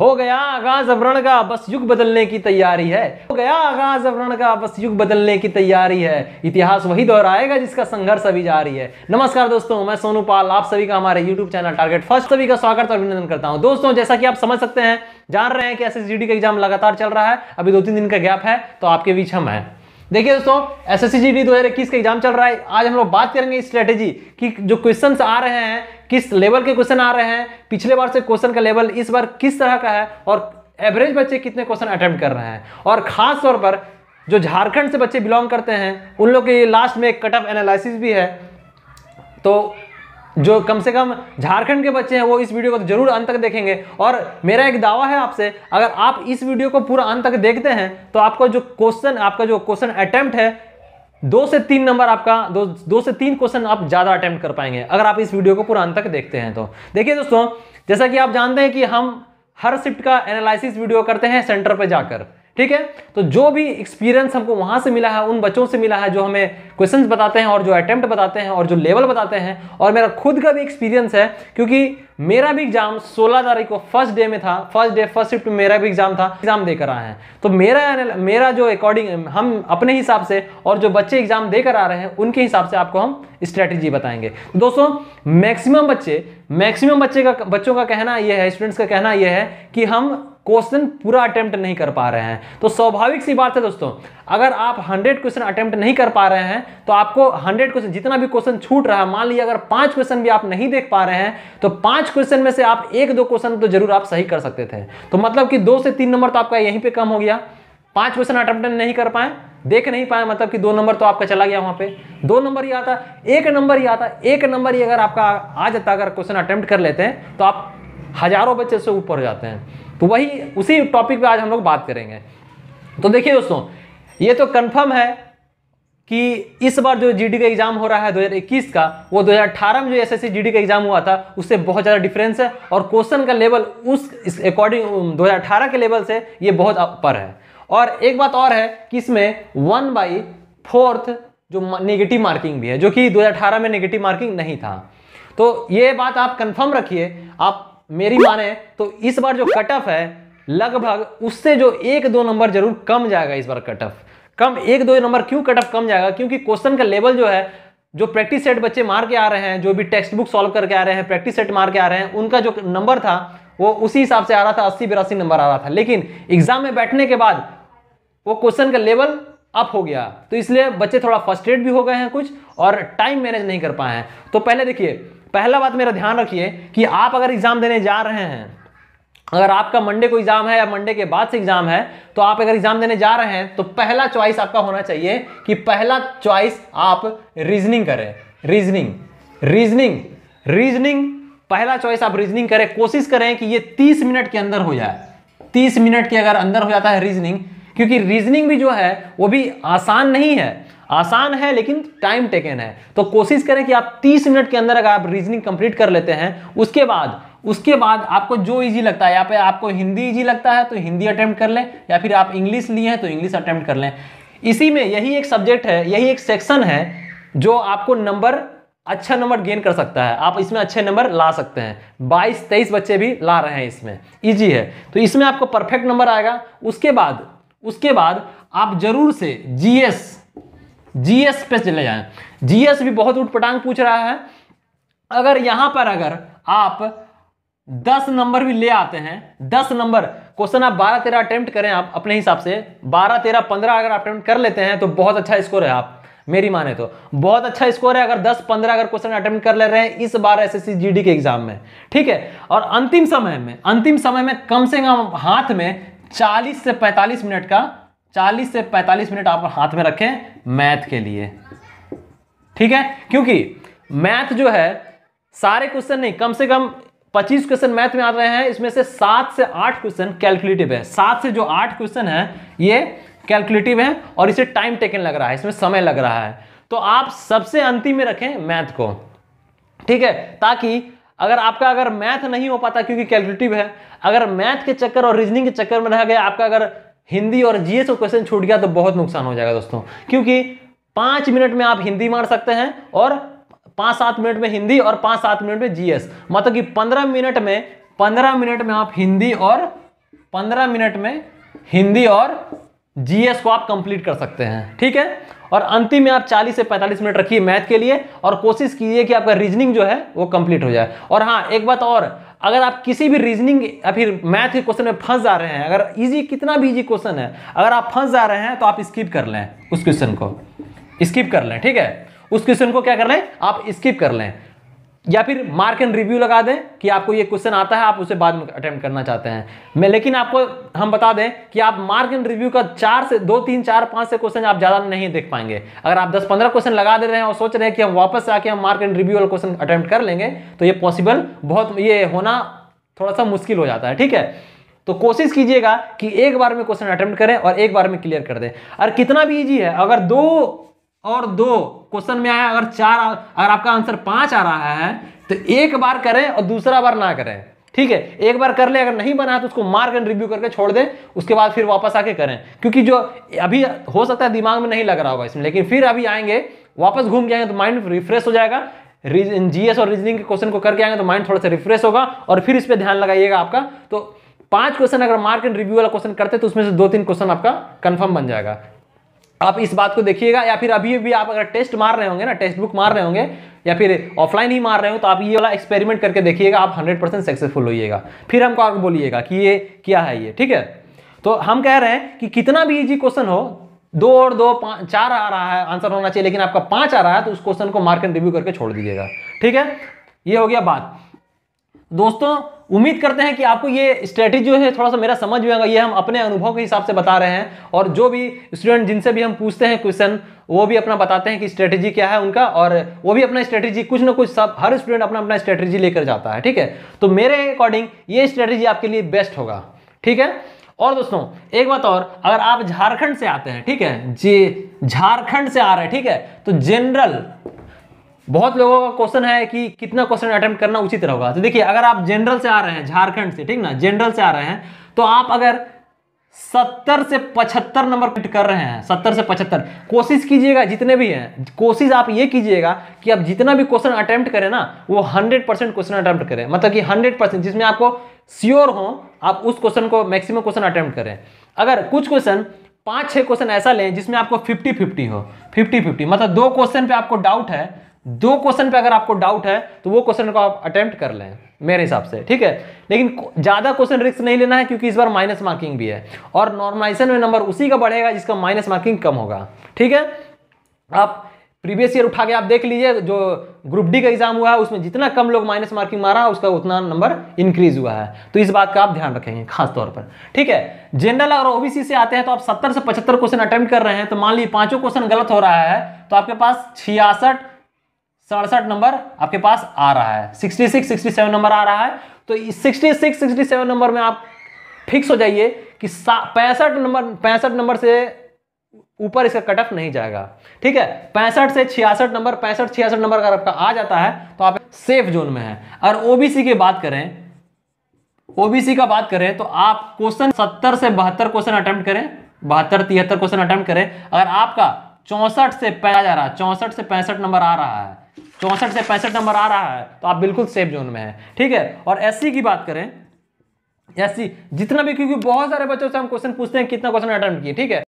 हो गया आगाज अवरण का बस युग बदलने की तैयारी है हो गया आगाज अवरण का बस युग बदलने की तैयारी है इतिहास वही दोहराएगा जिसका संघर्ष अभी जारी है नमस्कार दोस्तों मैं सोनू पाल आप सभी का हमारे यूट्यूब चैनल टारगेट फर्स्ट सभी का स्वागत और अभिनंदन करता हूं दोस्तों जैसा कि आप समझ सकते हैं जान रहे हैं कि एस का एग्जाम लगातार चल रहा है अभी दो तीन दिन का गैप है तो आपके बीच हम है देखिए दोस्तों S S C G D दो का एग्जाम चल रहा है आज हम लोग बात करेंगे स्ट्रेटेजी कि जो क्वेश्चन आ रहे हैं किस लेवल के क्वेश्चन आ रहे हैं पिछले बार से क्वेश्चन का लेवल इस बार किस तरह का है और एवरेज बच्चे कितने क्वेश्चन अटैम्प्ट कर रहे हैं और खास तौर पर जो झारखंड से बच्चे बिलोंग करते हैं उन लोग के लास्ट में एक कट ऑफ एनालिसिस भी है तो जो कम से कम झारखंड के बच्चे हैं वो इस वीडियो को जरूर अंत तक देखेंगे और मेरा एक दावा है आपसे अगर आप इस वीडियो को पूरा अंत तक देखते हैं तो आपका जो क्वेश्चन आपका जो क्वेश्चन अटैम्प्ट है दो से तीन नंबर आपका दो दो से तीन क्वेश्चन आप ज़्यादा अटैम्प्ट कर पाएंगे अगर आप इस वीडियो को पूरा अंत तक देखते हैं तो देखिए दोस्तों जैसा कि आप जानते हैं कि हम हर शिफ्ट का एनालिसिस वीडियो करते हैं सेंटर पर जाकर ठीक है तो जो भी एक्सपीरियंस हमको वहां से मिला है उन बच्चों से मिला है जो हमें क्वेश्चन बताते हैं और जो अटेम्प्ट बताते हैं और जो लेवल बताते हैं और मेरा खुद का भी एक्सपीरियंस है क्योंकि मेरा भी एग्जाम 16 तारीख को फर्स्ट डे में था फर्स्ट डे फर्स्ट शिफ्ट में मेरा भी एग्जाम था एग्जाम देकर आए हैं तो मेरा मेरा जो अकॉर्डिंग हम अपने हिसाब से और जो बच्चे एग्जाम देकर आ रहे हैं उनके हिसाब से आपको हम स्ट्रेटेजी बताएंगे तो दोस्तों मैक्सिमम बच्चे मैक्सिमम बच्चे का बच्चों का कहना यह है स्टूडेंट्स का कहना यह है कि हम क्वेश्चन पूरा अटेम्प्ट नहीं कर पा रहे हैं तो स्वाभाविक सी बात है दोस्तों अगर आप 100 क्वेश्चन अटेम्प्ट नहीं कर पा रहे हैं तो आपको 100 क्वेश्चन जितना भी क्वेश्चन छूट रहा है मान लीजिए अगर पांच क्वेश्चन भी आप नहीं देख पा रहे हैं तो पांच क्वेश्चन में से आप एक दो क्वेश्चन तो जरूर आप सही कर सकते थे तो मतलब कि दो से तीन नंबर तो आपका यहीं पर कम हो गया पांच क्वेश्चन अटेम्प्ट नहीं कर पाए देख नहीं पाए मतलब कि दो नंबर तो आपका चला गया वहां पे दो नंबर ही आता एक नंबर ही आता एक नंबर ही अगर आपका आ जाता अगर क्वेश्चन अटेम्प्ट कर लेते हैं तो आप हजारों बच्चे से ऊपर जाते हैं तो वही उसी टॉपिक पे आज हम लोग बात करेंगे तो देखिए दोस्तों ये तो कंफर्म है कि इस बार जो जीडी का एग्ज़ाम हो रहा है 2021 का वो 2018 में जो एसएससी जीडी का एग्ज़ाम हुआ था उससे बहुत ज़्यादा डिफरेंस है और क्वेश्चन का लेवल उस अकॉर्डिंग 2018 के लेवल से ये बहुत अपर है और एक बात और है कि इसमें वन बाई फोर्थ जो नेगेटिव मार्किंग भी है जो कि 2018 में नेगेटिव मार्किंग नहीं था तो ये बात आप कंफर्म रखिए आप मेरी माने तो इस बार जो कट ऑफ है लगभग उससे जो एक दो नंबर जरूर कम जाएगा इस बार कट ऑफ कम एक दो नंबर क्यों कट ऑफ कम जाएगा क्योंकि क्वेश्चन का लेवल जो है जो प्रैक्टिस सेट बच्चे मार के आ रहे हैं जो भी टेक्स्ट बुक सॉल्व करके आ रहे हैं प्रैक्टिस सेट मार के आ रहे हैं उनका जो नंबर था वो उसी हिसाब से आ रहा था अस्सी बिरासी नंबर आ रहा था लेकिन एग्जाम में बैठने के बाद वो क्वेश्चन का लेवल अप हो गया तो इसलिए बच्चे थोड़ा फर्स्ट्रेट भी हो गए हैं कुछ और टाइम मैनेज नहीं कर पाए हैं तो पहले देखिए पहला बात मेरा ध्यान रखिए कि आप अगर एग्ज़ाम देने जा रहे हैं अगर आपका मंडे को एग्जाम है या मंडे के बाद से एग्जाम है तो आप अगर एग्जाम देने जा रहे हैं तो पहला चॉइस आपका होना चाहिए कि पहला चॉइस आप रीजनिंग करें रीजनिंग रीजनिंग रीजनिंग पहला चॉइस आप रीजनिंग करें कोशिश करें कि ये तीस मिनट के अंदर हो जाए तीस मिनट के अगर अंदर हो जाता है रीजनिंग क्योंकि रीजनिंग भी जो है वो भी आसान नहीं है आसान है लेकिन टाइम टेकन है तो कोशिश करें कि आप 30 मिनट के अंदर अगर आप रीजनिंग कंप्लीट कर लेते हैं उसके बाद उसके बाद आपको जो इजी लगता है या पे आपको हिंदी इजी लगता है तो हिंदी अटैम्प्ट कर लें या फिर आप इंग्लिश लिए हैं तो इंग्लिश अटैम्प्ट कर लें इसी में यही एक सब्जेक्ट है यही एक सेक्शन है जो आपको नंबर अच्छा नंबर गेन कर सकता है आप इसमें अच्छे नंबर ला सकते हैं 22 23 बच्चे भी ला रहे हैं इसमें इजी है तो इसमें आपको परफेक्ट नंबर आएगा उसके बाद उसके बाद आप जरूर से जीएस जीएस पे चले जाए जीएस भी बहुत उठपटांग पूछ रहा है अगर यहां पर अगर आप दस नंबर भी ले आते हैं दस नंबर क्वेश्चन आप बारह तेरह अटेम्प्ट करें आप अपने हिसाब से बारह तेरह पंद्रह अगर अटेम्प्ट कर लेते हैं तो बहुत अच्छा स्कोर है आप मेरी माने तो बहुत अच्छा स्कोर है अगर 10-15 अगर क्वेश्चन अटेम्प्ट कर ले रहे हैं इस बार एसएससी जीडी के एग्जाम में ठीक है और अंतिम समय में अंतिम समय में कम से कम हाथ में 40 से 45 मिनट का 40 से 45 मिनट आप हाथ में रखें मैथ के लिए ठीक है क्योंकि मैथ जो है सारे क्वेश्चन नहीं कम से कम 25 क्वेश्चन मैथ में आ रहे हैं इसमें से सात से आठ क्वेश्चन कैलकुलेटिव है सात से जो आठ क्वेश्चन है ये कैलकुलेटिव है और इसे टाइम टेकन लग रहा है इसमें समय लग रहा है तो आप सबसे अंतिम में रखें मैथ को ठीक है ताकि अगर आपका अगर मैथ नहीं हो पाता क्योंकि कैलकुलेटिव है अगर मैथ के चक्कर और रीजनिंग के चक्कर में रह गया आपका अगर हिंदी और जीएस का क्वेश्चन छूट गया तो बहुत नुकसान हो जाएगा दोस्तों क्योंकि पांच मिनट में आप हिंदी मार सकते हैं और पांच सात मिनट में हिंदी और पांच सात मिनट में जीएस मतलब कि पंद्रह मिनट में पंद्रह मिनट में आप हिंदी और पंद्रह मिनट में हिंदी और जीएस को आप कंप्लीट कर सकते हैं ठीक है और अंतिम में आप 40 से 45 मिनट रखिए मैथ के लिए और कोशिश कीजिए कि आपका रीजनिंग जो है वो कंप्लीट हो जाए और हाँ एक बात और अगर आप किसी भी रीजनिंग या फिर मैथ के क्वेश्चन में फंस जा रहे हैं अगर इजी कितना भी इजी क्वेश्चन है अगर आप फंस जा रहे हैं तो आप स्किप कर लें उस क्वेश्चन को स्किप कर लें ठीक है उस क्वेश्चन को क्या कर लें आप स्किप कर लें या फिर मार्क एंड रिव्यू लगा दें कि आपको ये क्वेश्चन आता है आप उसे बाद में अटेम्प्ट करना चाहते हैं मैं लेकिन आपको हम बता दें कि आप मार्क एंड रिव्यू का चार से दो तीन चार पाँच से क्वेश्चन आप ज़्यादा नहीं देख पाएंगे अगर आप दस पंद्रह क्वेश्चन लगा दे रहे हैं और सोच रहे हैं कि हम वापस आके हम मार्क एंड रिव्यू वाला क्वेश्चन अटैम्प्ट कर लेंगे तो ये पॉसिबल बहुत ये होना थोड़ा सा मुश्किल हो जाता है ठीक है तो कोशिश कीजिएगा कि एक बार में क्वेश्चन अटैम्प्ट करें और एक बार में क्लियर कर दें और कितना भी ईजी है अगर दो और दो क्वेश्चन में आया अगर चार अगर आपका आंसर पांच आ रहा है तो एक बार करें और दूसरा बार ना करें ठीक है एक बार कर ले अगर नहीं बना तो उसको मार्क एंड रिव्यू करके छोड़ दें उसके बाद फिर वापस आके करें क्योंकि जो अभी हो सकता है दिमाग में नहीं लग रहा होगा इसमें लेकिन फिर अभी आएंगे वापस घूम के आएंगे तो माइंड रिफ्रेश हो जाएगा जीएस और रीजनिंग के क्वेश्चन को करके आएंगे तो माइंड थोड़ा सा रिफ्रेश होगा और फिर इस पर ध्यान लगाइएगा आपका तो पांच क्वेश्चन अगर मार्क एंड रिव्यू वाला क्वेश्चन करते तो उसमें से दो तीन क्वेश्चन आपका कन्फर्म बन जाएगा आप इस बात को देखिएगा या फिर अभी भी आप अगर टेस्ट मार रहे होंगे ना टेस्ट बुक मार रहे होंगे या फिर ऑफलाइन ही मार रहे हो तो आप ये वाला एक्सपेरिमेंट करके देखिएगा आप 100 परसेंट सक्सेसफुल होइएगा फिर हमको आगे बोलिएगा कि ये क्या है ये ठीक है तो हम कह रहे हैं कि कितना भी इजी क्वेश्चन हो दो और दो चार आ रहा है आंसर होना चाहिए लेकिन आपका पाँच आ रहा है तो उस क्वेश्चन को मार्क एंड रिव्यू करके छोड़ दीजिएगा ठीक है ये हो गया बात दोस्तों उम्मीद करते हैं कि आपको ये स्ट्रेटेजी जो है थोड़ा सा मेरा समझ में आएगा ये हम अपने अनुभव के हिसाब से बता रहे हैं और जो भी स्टूडेंट जिनसे भी हम पूछते हैं क्वेश्चन वो भी अपना बताते हैं कि स्ट्रेटेजी क्या है उनका और वो भी अपना स्ट्रेटेजी कुछ ना कुछ सब हर स्टूडेंट अपना अपना स्ट्रेटेजी लेकर जाता है ठीक है तो मेरे अकॉर्डिंग ये स्ट्रेटेजी आपके लिए बेस्ट होगा ठीक है और दोस्तों एक बात और अगर आप झारखंड से आते हैं ठीक है जी झारखंड से आ रहे हैं ठीक है तो जनरल बहुत लोगों का क्वेश्चन है कि कितना क्वेश्चन अटेम्प्ट करना उचित रहेगा तो देखिए अगर आप जनरल से आ रहे हैं झारखंड से ठीक ना जनरल से आ रहे हैं तो आप अगर सत्तर से पचहत्तर नंबर कर रहे हैं सत्तर से पचहत्तर कोशिश कीजिएगा जितने भी हैं कोशिश आप ये कीजिएगा कि आप जितना भी क्वेश्चन अटेम्प्ट करें ना वो हंड्रेड परसेंट क्वेश्चन अटेम्प्ट करें मतलब कि हंड्रेड परसेंट जिसमें आपको श्योर हो आप उस क्वेश्चन को मैक्सिमम क्वेश्चन अटेम्प्ट करें अगर कुछ क्वेश्चन पाँच छः क्वेश्चन ऐसा लें जिसमें आपको फिफ्टी फिफ्टी हो फिफ्टी फिफ्टी मतलब दो क्वेश्चन पे आपको डाउट है दो क्वेश्चन पे अगर आपको डाउट है तो वो क्वेश्चन को आप अटेम्प्ट कर लें मेरे हिसाब से ठीक है लेकिन ज़्यादा क्वेश्चन रिस्क नहीं लेना है क्योंकि इस बार माइनस मार्किंग भी है और नॉर्मलाइजेशन में नंबर उसी का बढ़ेगा जिसका माइनस मार्किंग कम होगा ठीक है आप प्रीवियस ईयर उठा के आप देख लीजिए जो ग्रुप डी का एग्जाम हुआ है उसमें जितना कम लोग माइनस मार्किंग मारा उसका उतना नंबर इंक्रीज हुआ है तो इस बात का आप ध्यान रखेंगे खास तौर पर ठीक है जनरल अगर ओबीसी से आते हैं तो आप 70 से 75 क्वेश्चन अटेम्प्ट कर रहे हैं तो मान लीजिए पांचों क्वेश्चन गलत हो रहा है तो आपके पास छियासठ सड़सठ नंबर आपके पास आ रहा है 66, 67 नंबर आ रहा है तो 66, 67 नंबर में आप फिक्स हो जाइए कि पैंसठ नंबर पैंसठ नंबर से ऊपर इसका कट ऑफ नहीं जाएगा ठीक है पैंसठ से छियासठ नंबर पैंसठ छियासठ नंबर अगर आपका आ जाता है तो आप सेफ जोन में है और ओबीसी की बात करें ओबीसी का बात करें तो आप क्वेश्चन सत्तर से बहत्तर क्वेश्चन अटेम्प्ट करें बहत्तर तिहत्तर क्वेश्चन अटेम्प्ट करें अगर आपका चौसठ से पैसा जा रहा है चौसठ से पैंसठ नंबर आ रहा है चौंसठ से पैंसठ नंबर आ रहा है तो आप बिल्कुल सेफ जोन में है ठीक है और एस की बात करें एस जितना भी क्योंकि बहुत सारे बच्चों से हम क्वेश्चन पूछते हैं कितना क्वेश्चन अटेम्प्ट किए ठीक है